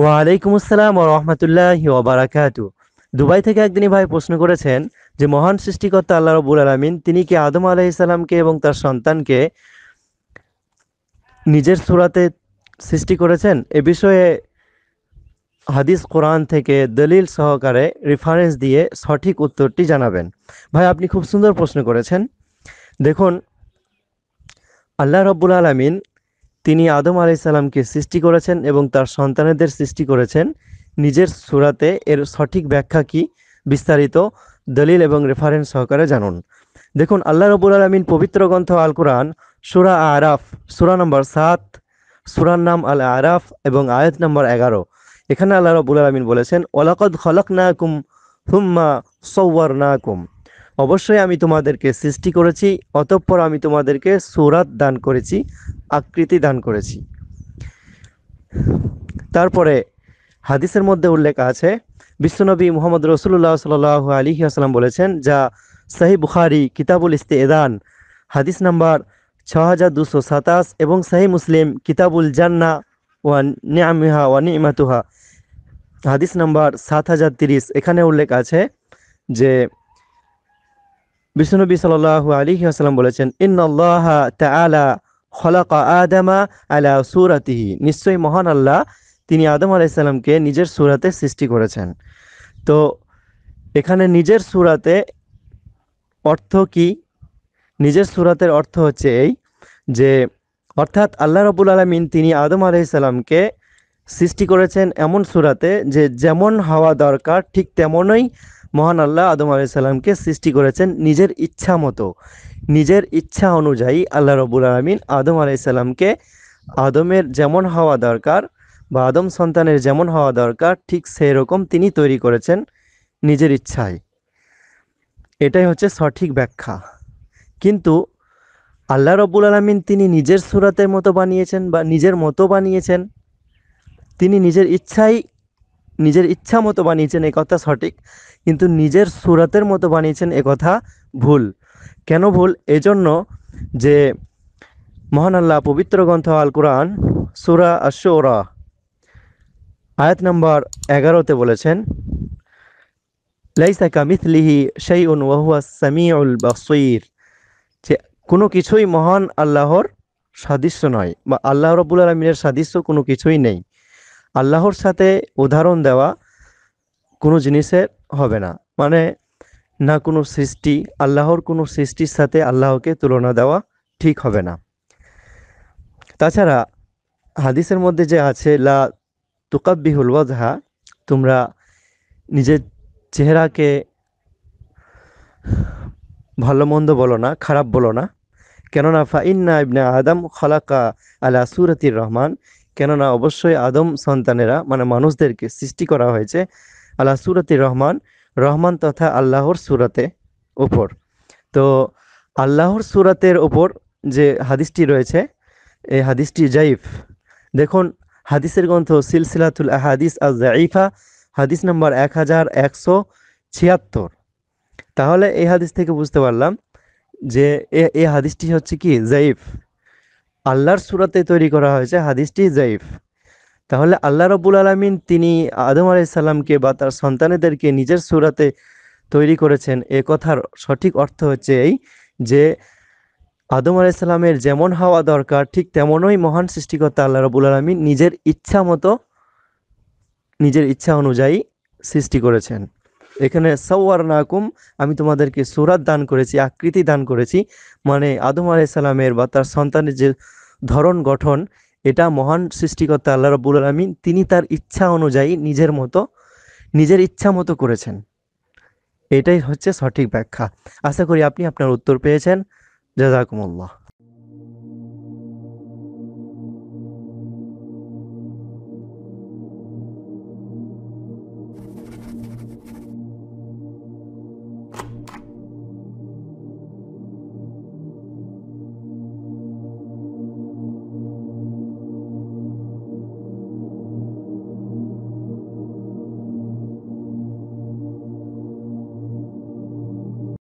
ওয়ালাইকুম আসসালাম ও রহমতুল্লাহ ওবারাকাতু দুবাই থেকে একদিনই ভাই প্রশ্ন করেছেন যে মহান সৃষ্টিকর্তা আল্লাহ রবুল আলমিন তিনি কি আদম আলাইসাল্লামকে এবং তার সন্তানকে নিজের সুরাতে সৃষ্টি করেছেন এ বিষয়ে হাদিস কোরআন থেকে দলিল সহকারে রেফারেন্স দিয়ে সঠিক উত্তরটি জানাবেন ভাই আপনি খুব সুন্দর প্রশ্ন করেছেন দেখুন আল্লাহ রব্বুল আলমিন তিনি আদম আলাইসাল্লামকে সৃষ্টি করেছেন এবং তার সন্তানেদের সৃষ্টি করেছেন নিজের সুরাতে এর সঠিক ব্যাখ্যা কি বিস্তারিত দলিল এবং রেফারেন্স সহকারে জানুন দেখুন আল্লাহ রবুল আলমিন পবিত্র গ্রন্থ আল কোরআন সুরা আরাফ সুরা নম্বর সাত সুরার নাম আল আরাফ এবং আয়াত নম্বর এগারো এখানে আল্লাহ রবুল আলমিন বলেছেন ওলাকদ খলক না কুম হুম্মা সৌয়ার না কুম অবশ্যই আমি তোমাদেরকে সৃষ্টি করেছি অতঃপর আমি তোমাদেরকে সুরাত দান করেছি আকৃতি দান করেছি তারপরে হাদিসের মধ্যে উল্লেখ আছে বিশ্বনবী মোহাম্মদ রসুল্লাহ সাল আলী আসসালাম বলেছেন যা সাহি বুখারি কিতাবুল ইস্তে এদান হাদিস নাম্বার ছ হাজার দুশো সাতাশ এবং সাহি মুসলিম কিতাবুল জান্না ওয়া নিয়ামিহা ওয়া নিমাতুহা হাদিস নাম্বার সাত হাজার তিরিশ এখানে উল্লেখ আছে যে বিশ্বনবী সাল আলী আসসালাম বলেছেন ইন্নআল্লাহ তালা খলাক আদামা আলা সুরাতিহি নিশ্চয়ই মহান আল্লাহ তিনি আদম আলাইসাল্লামকে নিজের সুরাতে সৃষ্টি করেছেন তো এখানে নিজের সুরাতে অর্থ কি নিজের সুরাতের অর্থ হচ্ছে এই যে অর্থাৎ আল্লাহ রবুল আলমিন তিনি আদম আলাইসাল্লামকে সৃষ্টি করেছেন এমন সুরাতে যে যেমন হওয়া দরকার ঠিক তেমনই মহান আল্লাহ আদম আলাইসাল্লামকে সৃষ্টি করেছেন নিজের ইচ্ছা মতো নিজের ইচ্ছা অনুযায়ী আল্লাহ রবুল আলমিন আদম আলাইসাল্লামকে আদমের যেমন হওয়া দরকার বা আদম সন্তানের যেমন হওয়া দরকার ঠিক সেই রকম তিনি তৈরি করেছেন নিজের ইচ্ছায় এটাই হচ্ছে সঠিক ব্যাখ্যা কিন্তু আল্লাহ রব্বুল আলমিন তিনি নিজের সুরাতের মতো বানিয়েছেন বা নিজের মতো বানিয়েছেন তিনি নিজের ইচ্ছাই নিজের ইচ্ছা মতো বানিয়েছেন কথা সঠিক কিন্তু নিজের সুরাতের মতো বানিয়েছেন একথা ভুল কেন ভুল এজন্য যে মহান আল্লাহ পবিত্র গ্রন্থ আল কোরআন সুরা আশোরা আয়াত নম্বর এগারোতে বলেছেন লাইসা কামিথলিহি সেই উন ওয়াহুয়া সামিউল বাসির যে কোনো কিছুই মহান আল্লাহর সাদৃশ্য নয় বা আল্লাহ রবুল আলমিনের সাদৃশ্য কোনো কিছুই নেই আল্লাহর সাথে উদাহরণ দেওয়া কোনো জিনিসের হবে না মানে না কোনো সৃষ্টি আল্লাহর কোনো সৃষ্টির সাথে আল্লাহকে তুলনা দেওয়া ঠিক হবে না তাছাড়া হাদিসের মধ্যে যে আছে লা তুকাব্বিহুল ওয়াজহা তোমরা নিজের চেহারাকে ভালো মন্দ বলো না খারাপ বলো না কেননা ফাইন্না ইবনে আদম খলাকা আলা সুরতির রহমান কেননা অবশ্যই আদম সন্তানেরা মানে মানুষদেরকে সৃষ্টি করা হয়েছে আল্লাহ সুরাতি রহমান রহমান তথা আল্লাহর সুরাতে ওপর তো আল্লাহর সুরাতের ওপর যে হাদিসটি রয়েছে এই হাদিসটি জাইফ দেখুন হাদিসের গ্রন্থ সিলসিলাতুল হাদিস আল জাইফা হাদিস নাম্বার এক হাজার একশো ছিয়াত্তর তাহলে এই হাদিস থেকে বুঝতে পারলাম যে এ হাদিসটি হচ্ছে কি জাইফ আল্লাহর সুরাতে তৈরি করা হয়েছে হাদিসটি জাইফ তাহলে আল্লাহ রবুল আলমিন তিনি আদম আলাইসাল্লামকে বা তার সন্তানেদেরকে নিজের সুরাতে তৈরি করেছেন এ কথার সঠিক অর্থ হচ্ছে এই যে আদম আলাইসাল্লামের যেমন হওয়া দরকার ঠিক তেমনই মহান সৃষ্টিকর্তা আল্লাহ রবুল আলমিন নিজের ইচ্ছা মতো নিজের ইচ্ছা অনুযায়ী সৃষ্টি করেছেন এখানে সওয়ার নাকুম আমি তোমাদেরকে সুরাত দান করেছি আকৃতি দান করেছি মানে আদম আলাইসাল্লামের বা তার সন্তানের যে ধরন গঠন এটা মহান সৃষ্টিকর্তা আল্লাহ রব্বুল আলমিন তিনি তার ইচ্ছা অনুযায়ী নিজের মতো নিজের ইচ্ছা মতো করেছেন এটাই হচ্ছে সঠিক ব্যাখ্যা আশা করি আপনি আপনার উত্তর পেয়েছেন জাজাকুমুল্লাহ